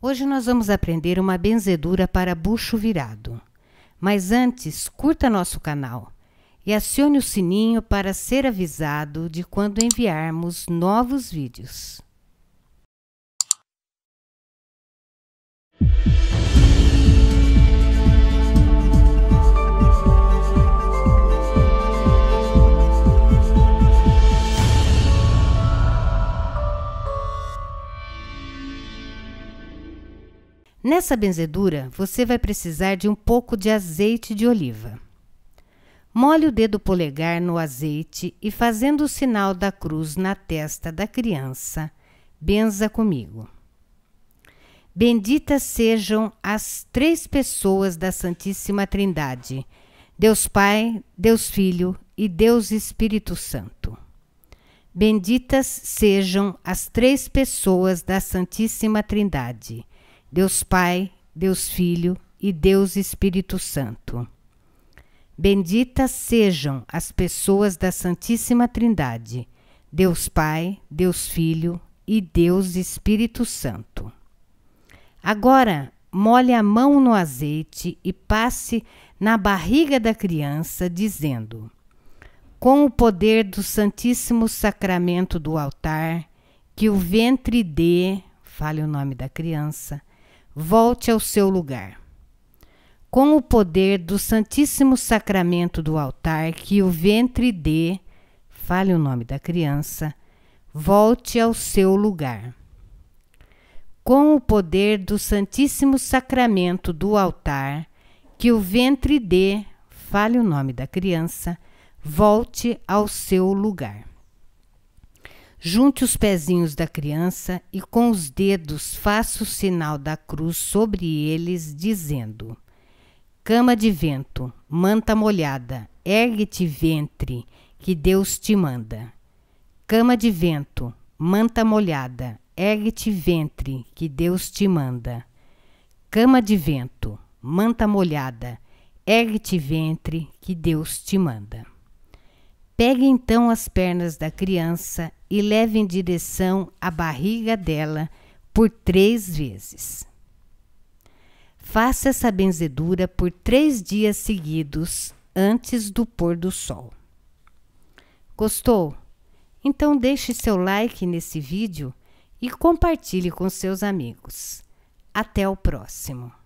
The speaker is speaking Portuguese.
Hoje nós vamos aprender uma benzedura para bucho virado. Mas antes, curta nosso canal e acione o sininho para ser avisado de quando enviarmos novos vídeos. Nessa benzedura, você vai precisar de um pouco de azeite de oliva. Molhe o dedo polegar no azeite e, fazendo o sinal da cruz na testa da criança, benza comigo. Benditas sejam as três pessoas da Santíssima Trindade: Deus Pai, Deus Filho e Deus Espírito Santo. Benditas sejam as três pessoas da Santíssima Trindade: Deus Pai, Deus Filho e Deus Espírito Santo. Benditas sejam as pessoas da Santíssima Trindade, Deus Pai, Deus Filho e Deus Espírito Santo. Agora, molhe a mão no azeite e passe na barriga da criança, dizendo: Com o poder do Santíssimo Sacramento do altar, que o ventre dê, fale o nome da criança, volte ao seu lugar. Com o poder do Santíssimo Sacramento do altar, que o ventre dê, fale o nome da criança, volte ao seu lugar. Com o poder do Santíssimo Sacramento do altar, que o ventre dê, fale o nome da criança, volte ao seu lugar. Junte os pezinhos da criança e com os dedos faça o sinal da cruz sobre eles, dizendo: Cama de vento, manta molhada, ergue-te ventre, que Deus te manda. Cama de vento, manta molhada, ergue-te ventre, que Deus te manda. Cama de vento, manta molhada, ergue-te ventre, que Deus te manda. Pegue então as pernas da criança e leve em direção à barriga dela por três vezes. Faça essa benzedura por três dias seguidos antes do pôr do sol. Gostou? Então deixe seu like nesse vídeo e compartilhe com seus amigos. Até o próximo!